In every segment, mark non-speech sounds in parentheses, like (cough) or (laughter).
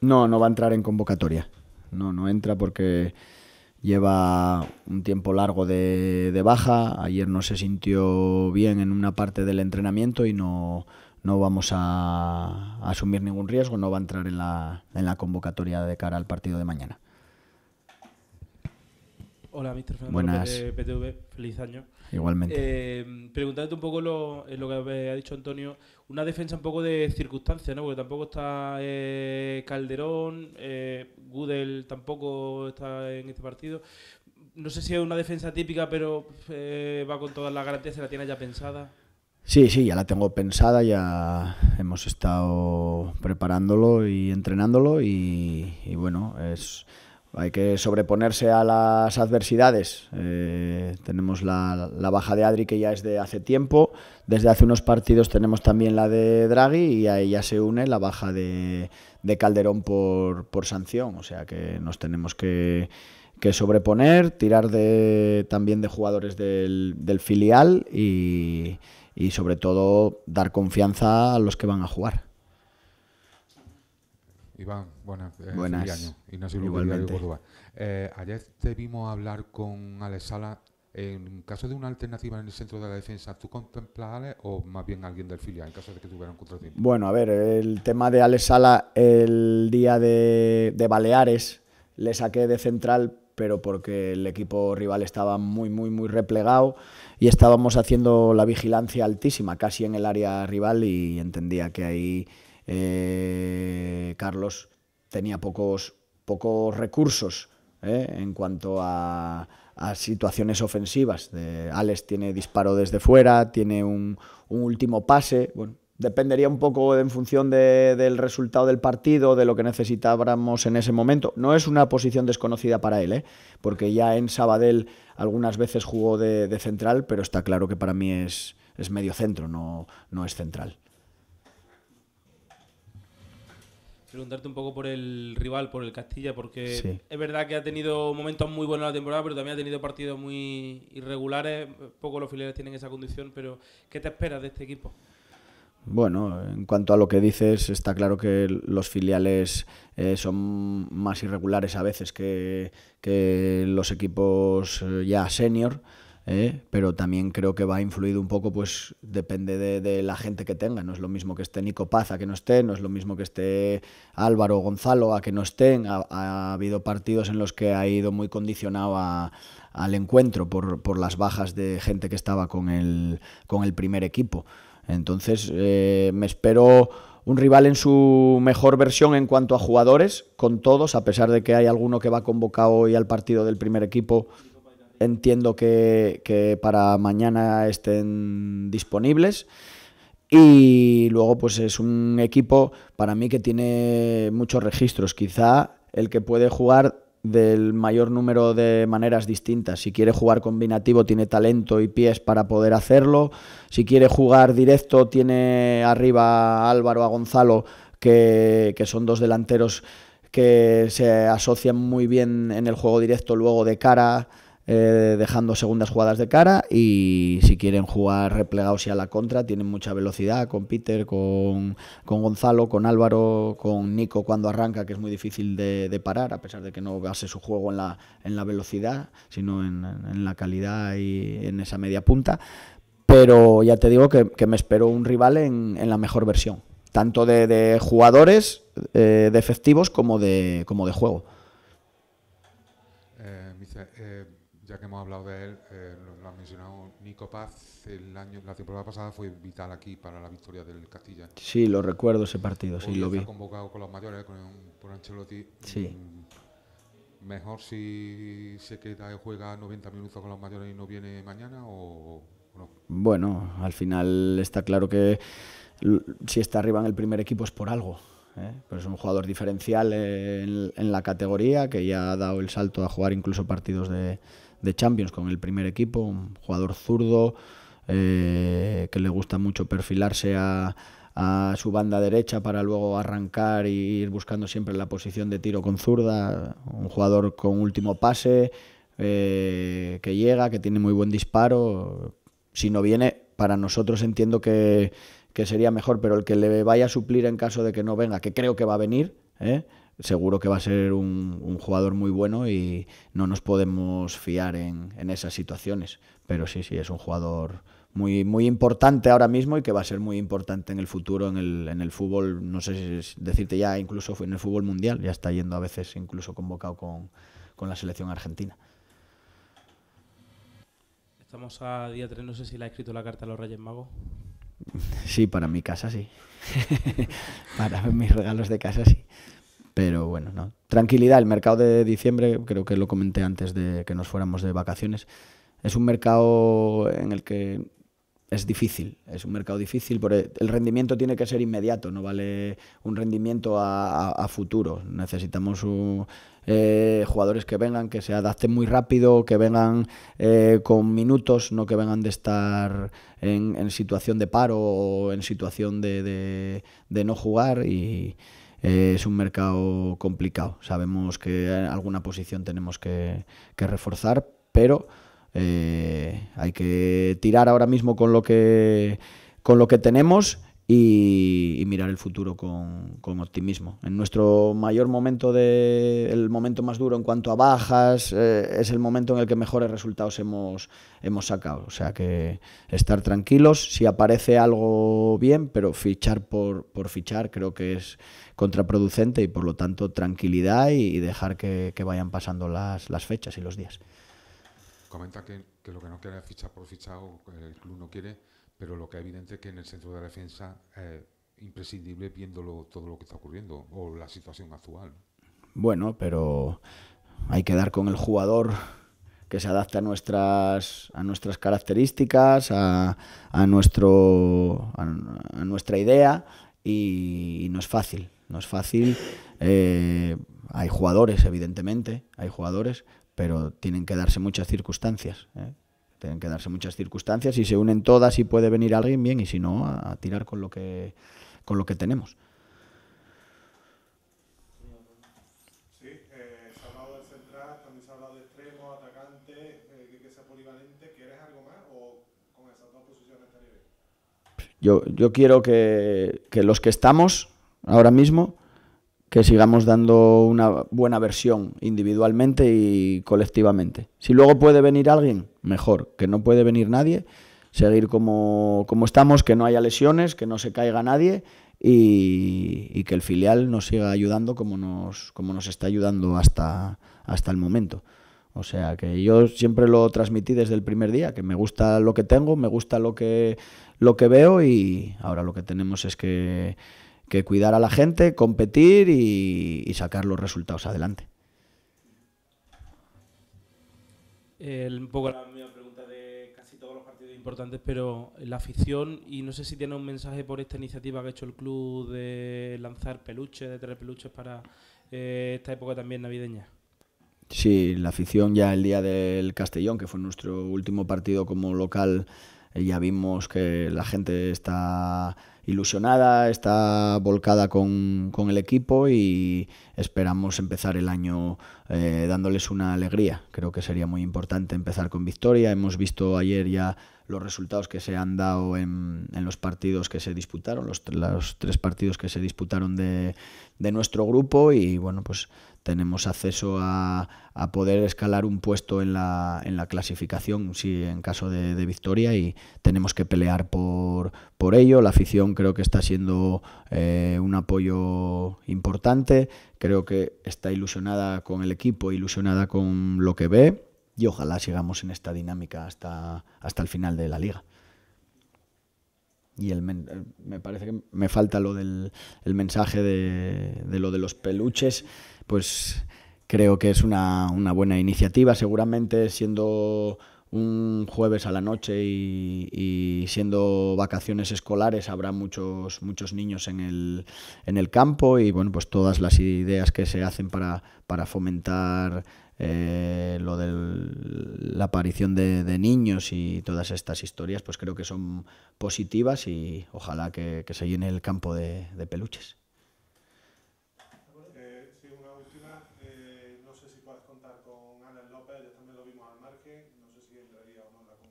No, no va a entrar en convocatoria. No, no entra porque lleva un tiempo largo de, baja. Ayer no se sintió bien en una parte del entrenamiento y no, no vamos a, asumir ningún riesgo. No va a entrar en la convocatoria de cara al partido de mañana. Hola, Mr. Fernando Buenas. de PTV. Feliz año. Igualmente. Eh, preguntándote un poco lo, lo que ha dicho Antonio, una defensa un poco de circunstancia, ¿no? Porque tampoco está eh, Calderón, eh, Goodell tampoco está en este partido. No sé si es una defensa típica, pero eh, va con todas las garantías, se la tiene ya pensada. Sí, sí, ya la tengo pensada, ya hemos estado preparándolo y entrenándolo y bueno, es hay que sobreponerse a las adversidades. Eh, tenemos la, baja de Adri que ya es de hace tiempo. Desde hace unos partidos tenemos también la de Draghi y a ella se une la baja de, Calderón por, sanción. O sea que nos tenemos que, sobreponer, tirar de, también de jugadores del, filial y sobre todo dar confianza a los que van a jugar. Iván, eh, buenas. buenas. Igualmente. Eh, ayer te vimos hablar con Alex Sala. En caso de una alternativa en el centro de la defensa, ¿tú contemplas Alex o más bien alguien del filial en caso de que tuviera contratiempo? Bueno, a ver, el tema de Alex Sala el día de, de Baleares le saqué de central pero porque el equipo rival estaba muy, muy, muy replegado y estábamos haciendo la vigilancia altísima, casi en el área rival, y entendía que ahí eh, Carlos tenía pocos, pocos recursos eh, en cuanto a, situaciones ofensivas. De, Alex tiene disparo desde fuera, tiene un, último pase. Bueno, dependería un poco en función del resultado del partido, de lo que necesitábamos en ese momento. No es una posición desconocida para él, eh, porque ya en Sabadell algunas veces jugó de, central, pero está claro que para mí es, medio centro, no es central. preguntarte un poco por el rival, por el Castilla, porque es verdad que ha tenido momentos muy buenos la temporada, pero también ha tenido partidos muy irregulares. Poco los filiales tienen esa condición, pero ¿qué te esperas de este equipo? Bueno, en cuanto a lo que dices, está claro que los filiales eh, son más irregulares a veces que, que los equipos eh, ya senior. ¿eh? pero también creo que va a influir un poco, pues depende de, la gente que tenga. No es lo mismo que esté Nico Paz a que no esté, no es lo mismo que esté Álvaro Gonzalo a que no estén. Ha, habido partidos en los que ha ido muy condicionado al encuentro por, por, las bajas de gente que estaba con el, con el primer equipo. Entonces eh, me espero un rival en su mejor versión en cuanto a jugadores, con todos, a pesar de que hay alguno que va convocado hoy al partido del primer equipo entiendo que, para mañana estén disponibles. Y luego, pues es un equipo para mí que tiene muchos registros. Quizá el que puede jugar del mayor número de maneras distintas. Si quiere jugar combinativo, tiene talento y pies para poder hacerlo. Si quiere jugar directo, tiene arriba a Álvaro, a Gonzalo, que, que son dos delanteros que se asocian muy bien en el juego directo luego de cara. Eh, dejando segundas jugadas de cara y si quieren jugar replegados y a la contra, tienen mucha velocidad con Peter, con, con Gonzalo, con Álvaro, con Nico cuando arranca, que es muy difícil de, parar, a pesar de que no base su juego en la, en la velocidad, sino en, la calidad y en esa media punta. Pero ya te digo que, me espero un rival en, en la mejor versión, tanto de, jugadores, eh, de efectivos, como de, como de juego. Eh, ya que hemos hablado de él, eh, lo, ha mencionado Nico Paz, el año, la temporada pasada fue vital aquí para la victoria del Castilla. Sí, lo recuerdo ese partido, sí, lo vi. convocado con los mayores, con, por Ancelotti. Sí. Mm, Mejor si se queda y juega 90 minutos con los mayores y no viene mañana o, Bueno, al final está claro que si está arriba en el primer equipo es por algo. ¿eh? pero es un jugador diferencial en, la categoría que ya ha dado el salto a jugar incluso partidos de, de Champions con el primer equipo, un jugador zurdo eh, que le gusta mucho perfilarse a, a su banda derecha para luego arrancar e ir buscando siempre la posición de tiro con zurda, un jugador con último pase, eh, que llega, que tiene muy buen disparo. Si no viene, para nosotros entiendo que, que, sería mejor, pero el que le vaya a suplir en caso de que no venga, que creo que va a venir, ¿eh? seguro que va a ser un, jugador muy bueno y no nos podemos fiar en, esas situaciones. Pero sí, sí, es un jugador muy, muy importante ahora mismo y que va a ser muy importante en el futuro, en el, fútbol, no sé si decirte ya, incluso en el fútbol mundial, ya está yendo a veces incluso convocado con, la selección argentina. Estamos a día 3, no sé si le ha escrito la carta a los Reyes Magos. Sí, para mi casa sí. (laughs) para mis regalos de casa sí. Pero bueno, no. Tranquilidad, el mercado de diciembre, creo que lo comenté antes de que nos fuéramos de vacaciones, es un mercado en el que es difícil, es un mercado difícil, porque el rendimiento tiene que ser inmediato, no vale un rendimiento a, futuro. Necesitamos eh, jugadores que vengan, que se adapten muy rápido, que vengan eh, con minutos, no que vengan de estar en, situación de paro o en situación de, de no jugar y eh, es un mercado complicado. Sabemos que alguna posición tenemos que, reforzar, pero eh, hay que tirar ahora mismo con lo que, con lo que tenemos y, mirar el futuro con, optimismo. En nuestro mayor momento, de, el momento más duro en cuanto a bajas, eh, es el momento en el que mejores resultados hemos, hemos sacado. O sea que estar tranquilos, si aparece algo bien, pero fichar por, por fichar creo que es contraproducente y por lo tanto tranquilidad y, dejar que, que, vayan pasando las, las fechas y los días. Comenta que, que, lo que no quiere es fichar por fichado, el club no quiere, pero lo que es evidente es que en el centro de defensa es imprescindible viéndolo todo lo que está ocurriendo o la situación actual. Bueno, pero hay que dar con el jugador que se adapte a nuestras, a nuestras características, a, a nuestro, a, nuestra idea y, no es fácil. No es fácil. Eh, hay jugadores, evidentemente, hay jugadores, pero tienen que darse muchas circunstancias. ¿eh? Tienen que darse muchas circunstancias y se unen todas y puede venir alguien bien y si no, a, tirar con lo que, con lo que tenemos. Yo, yo, quiero que, que, los que estamos ahora mismo que sigamos dando una buena versión individualmente y colectivamente. Si luego puede venir alguien, mejor. Que no puede venir nadie, seguir como, estamos, que no haya lesiones, que no se caiga nadie y, que el filial nos siga ayudando como nos, como nos está ayudando hasta, hasta el momento. O sea, que yo siempre lo transmití desde el primer día, que me gusta lo que tengo, me gusta lo que, lo que veo y ahora lo que tenemos es que que cuidar a la gente, competir y, sacar los resultados adelante. un poco la misma pregunta de casi todos los partidos importantes, pero la afición, y no sé si tiene un mensaje por esta iniciativa que ha hecho el club de lanzar peluches, de traer peluches para eh, esta época también navideña. Sí, la afición ya el día del Castellón, que fue nuestro último partido como local, eh, ya vimos que la gente está ilusionada, está volcada con, el equipo y esperamos empezar el año eh, dándoles una alegría. Creo que sería muy importante empezar con victoria. Hemos visto ayer ya los resultados que se han dado en, los partidos que se disputaron, los, tres partidos que se disputaron de, nuestro grupo y bueno, pues tenemos acceso a, poder escalar un puesto en la, en la clasificación si en caso de, de, victoria y tenemos que pelear por, por ello. La afición creo que está siendo eh, un apoyo importante, creo que está ilusionada con el equipo, ilusionada con lo que ve y ojalá sigamos en esta dinámica hasta, hasta el final de la liga. Y me parece que me falta lo del mensaje de, lo de los peluches, pues creo que es una buena iniciativa, seguramente siendo un jueves a la noche y, siendo vacaciones escolares habrá muchos, muchos niños en el, en el campo y bueno, pues todas las ideas que se hacen para, para fomentar eh, lo de la aparición de, niños y todas estas historias, pues creo que son positivas y ojalá que, se llene el campo de peluches.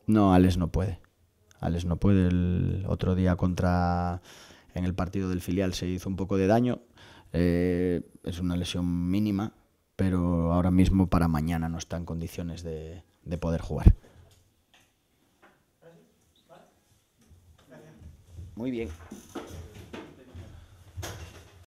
No, Alex no puede. Alex no puede. El otro día contra en el partido del filial se hizo un poco de daño. Eh, es una lesión mínima, pero ahora mismo para mañana no está en condiciones de, de poder jugar. Muy bien.